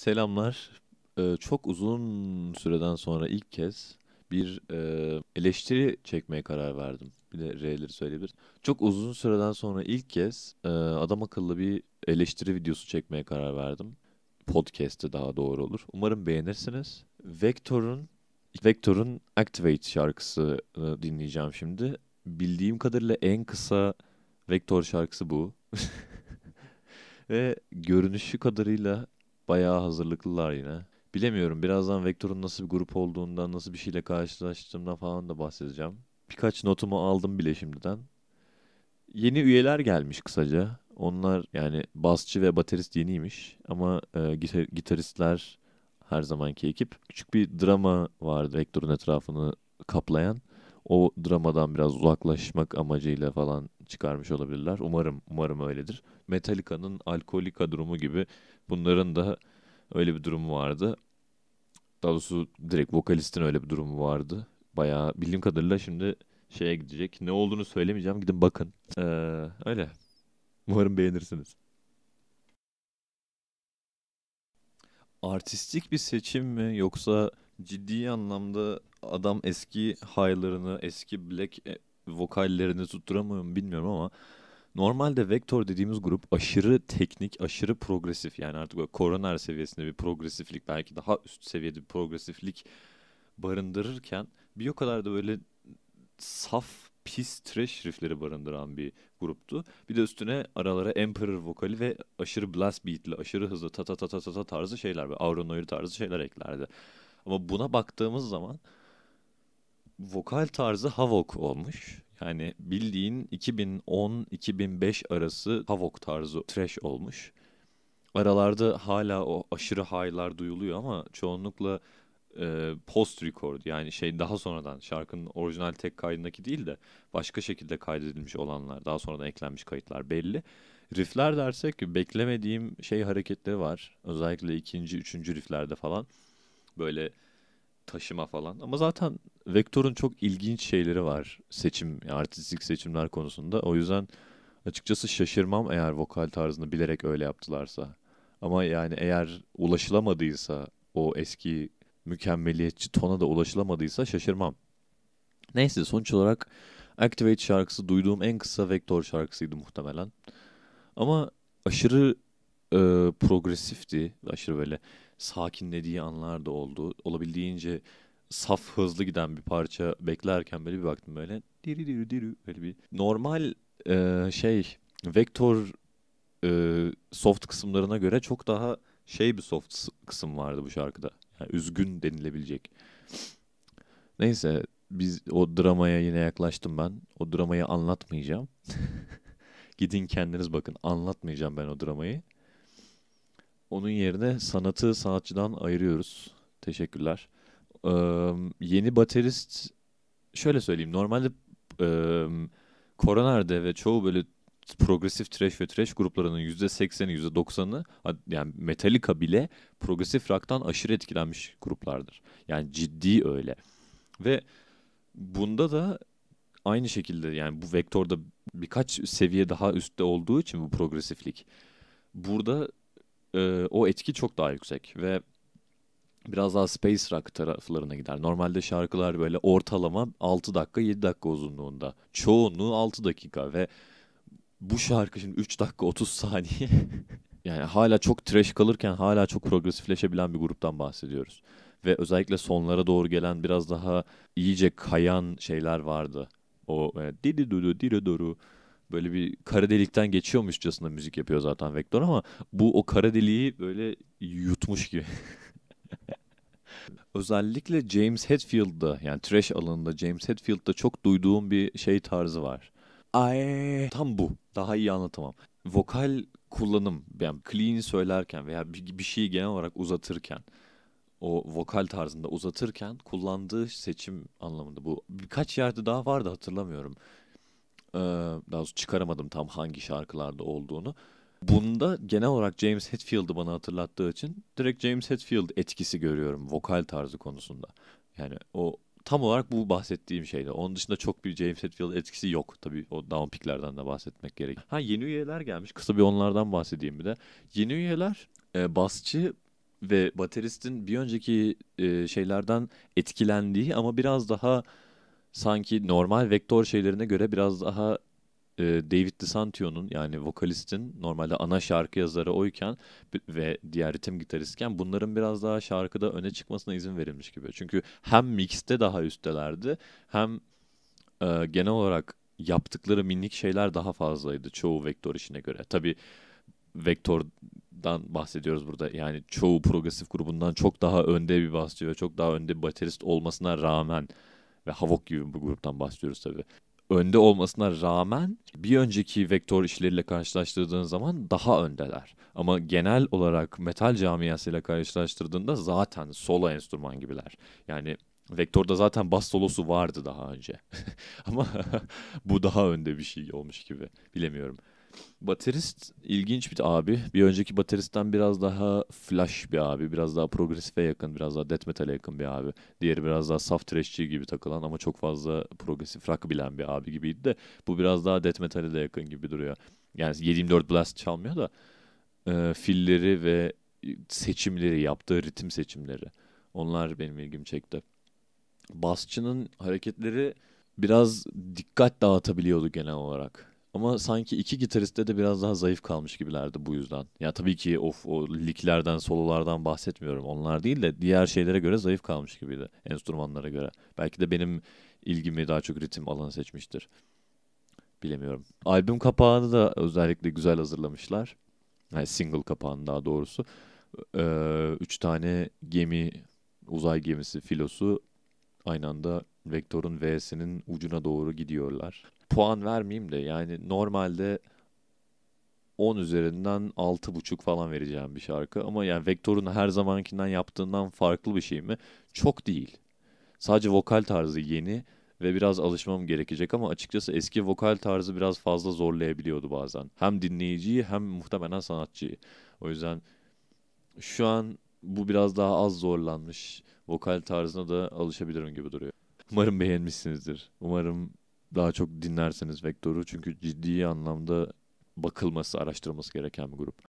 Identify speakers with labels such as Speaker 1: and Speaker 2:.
Speaker 1: Selamlar. Ee, çok uzun süreden sonra ilk kez bir e, eleştiri çekmeye karar verdim. Bir de R'leri söyleyebiliriz. Çok uzun süreden sonra ilk kez e, adam akıllı bir eleştiri videosu çekmeye karar verdim. Podcast'te daha doğru olur. Umarım beğenirsiniz. Vektor'un Vektor'un Activate şarkısını e, dinleyeceğim şimdi. Bildiğim kadarıyla en kısa Vektor şarkısı bu. Ve görünüşü kadarıyla Bayağı hazırlıklılar yine. Bilemiyorum birazdan Vektor'un nasıl bir grup olduğundan, nasıl bir şeyle karşılaştığımdan falan da bahsedeceğim. Birkaç notumu aldım bile şimdiden. Yeni üyeler gelmiş kısaca. Onlar yani basçı ve baterist yeniymiş ama e, gitar gitaristler her zamanki ekip. Küçük bir drama vardı Vektor'un etrafını kaplayan o dramadan biraz uzaklaşmak amacıyla falan çıkarmış olabilirler. Umarım, umarım öyledir. Metallica'nın Alkolika durumu gibi bunların da öyle bir durumu vardı. Daha doğrusu direkt vokalistin öyle bir durumu vardı. Bayağı bildiğim kadarıyla şimdi şeye gidecek. Ne olduğunu söylemeyeceğim. Gidin bakın. Ee, öyle. Umarım beğenirsiniz. Artistik bir seçim mi yoksa ciddi anlamda adam eski high'larını, eski black e, vokallerini tutturamıyor mu bilmiyorum ama normalde Vector dediğimiz grup aşırı teknik, aşırı progresif yani artık böyle koroner seviyesinde bir progresiflik belki daha üst seviyede bir progresiflik barındırırken bir o kadar da böyle saf pis trash riffleri barındıran bir gruptu. Bir de üstüne aralara Emperor vokali ve aşırı blast beatli, aşırı hızlı ta ta ta ta ta tarzı şeyler ve Auronoid tarzı şeyler eklerdi. Ama buna baktığımız zaman vokal tarzı Havok olmuş. Yani bildiğin 2010-2005 arası Havok tarzı trash olmuş. Aralarda hala o aşırı haylar duyuluyor ama çoğunlukla e, post record yani şey daha sonradan şarkının orijinal tek kaydındaki değil de başka şekilde kaydedilmiş olanlar daha sonradan eklenmiş kayıtlar belli. Riffler dersek beklemediğim şey hareketleri var. Özellikle ikinci, üçüncü rifflerde falan böyle taşıma falan. Ama zaten Vektör'ün çok ilginç şeyleri var seçim, yani artistik seçimler konusunda. O yüzden açıkçası şaşırmam eğer vokal tarzını bilerek öyle yaptılarsa. Ama yani eğer ulaşılamadıysa o eski mükemmeliyetçi tona da ulaşılamadıysa şaşırmam. Neyse sonuç olarak Activate şarkısı duyduğum en kısa Vektör şarkısıydı muhtemelen. Ama aşırı e, progresifti. Aşırı böyle sakinlediği anlar da oldu. Olabildiğince saf hızlı giden bir parça beklerken böyle bir baktım böyle diri diri diri böyle bir normal e, şey vektör e, soft kısımlarına göre çok daha şey bir soft kısım vardı bu şarkıda. Yani üzgün denilebilecek. Neyse biz o dramaya yine yaklaştım ben. O dramayı anlatmayacağım. Gidin kendiniz bakın. Anlatmayacağım ben o dramayı. Onun yerine sanatı sanatçıdan ayırıyoruz. Teşekkürler. Ee, yeni baterist şöyle söyleyeyim. Normalde e, Koroner'de ve çoğu böyle progresif trash ve trash gruplarının %80'i %90'ı yani Metallica bile progresif rock'tan aşırı etkilenmiş gruplardır. Yani ciddi öyle. Ve bunda da aynı şekilde yani bu vektörde birkaç seviye daha üstte olduğu için bu progresiflik. Burada e, o etki çok daha yüksek ve biraz daha space rock taraflarına gider. Normalde şarkılar böyle ortalama 6 dakika 7 dakika uzunluğunda. Çoğunluğu 6 dakika ve bu şarkı şimdi 3 dakika 30 saniye. yani hala çok trash kalırken hala çok progresifleşebilen bir gruptan bahsediyoruz. Ve özellikle sonlara doğru gelen biraz daha iyice kayan şeyler vardı. O e, dili dudu dili duru böyle bir kara delikten geçiyormuşçasına müzik yapıyor zaten Vektör ama bu o kara deliği böyle yutmuş gibi. Özellikle James Hetfield'da yani trash alanında James Hetfield'da çok duyduğum bir şey tarzı var. Ay tam bu. Daha iyi anlatamam. Vokal kullanım yani clean söylerken veya bir, bir şeyi genel olarak uzatırken o vokal tarzında uzatırken kullandığı seçim anlamında bu birkaç yerde daha vardı hatırlamıyorum. Ee, daha doğrusu çıkaramadım tam hangi şarkılarda olduğunu. Bunda genel olarak James Hetfield'ı bana hatırlattığı için direkt James Hetfield etkisi görüyorum vokal tarzı konusunda. Yani o tam olarak bu bahsettiğim şeydi Onun dışında çok bir James Hetfield etkisi yok. Tabii o down picklerden de bahsetmek gerek. Ha yeni üyeler gelmiş. Kısa bir onlardan bahsedeyim bir de. Yeni üyeler e, basçı ve bateristin bir önceki e, şeylerden etkilendiği ama biraz daha sanki normal vektör şeylerine göre biraz daha e, David DeSantio'nun yani vokalistin normalde ana şarkı yazarı oyken ve diğer ritim gitaristken bunların biraz daha şarkıda öne çıkmasına izin verilmiş gibi. Çünkü hem mixte daha üstelerdi hem e, genel olarak yaptıkları minik şeyler daha fazlaydı çoğu vektör işine göre. Tabi Vektor'dan bahsediyoruz burada. Yani çoğu progresif grubundan çok daha önde bir basçı ve çok daha önde bir baterist olmasına rağmen ve Havok gibi bu gruptan bahsediyoruz tabii. Önde olmasına rağmen bir önceki vektör işleriyle karşılaştırdığın zaman daha öndeler. Ama genel olarak metal camiasıyla karşılaştırdığında zaten solo enstrüman gibiler. Yani Vektör'de zaten bas solosu vardı daha önce. Ama bu daha önde bir şey olmuş gibi. Bilemiyorum. Baterist ilginç bir abi. Bir önceki bateristten biraz daha flash bir abi. Biraz daha progresife yakın, biraz daha death metal'e yakın bir abi. Diğeri biraz daha soft thrashçi gibi takılan ama çok fazla progresif rock bilen bir abi gibiydi de bu biraz daha death metal'e de yakın gibi duruyor. Yani 724 Blast çalmıyor da e, filleri ve seçimleri, yaptığı ritim seçimleri. Onlar benim ilgimi çekti. Basçının hareketleri biraz dikkat dağıtabiliyordu genel olarak ama sanki iki gitariste de biraz daha zayıf kalmış gibilerdi bu yüzden. Ya tabii ki of o liklerden, sololardan bahsetmiyorum. Onlar değil de diğer şeylere göre zayıf kalmış gibiydi. Enstrümanlara göre. Belki de benim ilgimi daha çok ritim alanı seçmiştir. Bilemiyorum. Albüm kapağını da özellikle güzel hazırlamışlar. Yani single kapağını daha doğrusu. Ee, üç tane gemi, uzay gemisi filosu aynı anda vektörün V'sinin ucuna doğru gidiyorlar puan vermeyeyim de yani normalde 10 üzerinden 6.5 falan vereceğim bir şarkı. Ama yani Vektor'un her zamankinden yaptığından farklı bir şey mi? Çok değil. Sadece vokal tarzı yeni ve biraz alışmam gerekecek ama açıkçası eski vokal tarzı biraz fazla zorlayabiliyordu bazen. Hem dinleyiciyi hem muhtemelen sanatçıyı. O yüzden şu an bu biraz daha az zorlanmış. Vokal tarzına da alışabilirim gibi duruyor. Umarım beğenmişsinizdir. Umarım daha çok dinlerseniz Vektör'ü çünkü ciddi anlamda bakılması, araştırılması gereken bir grup.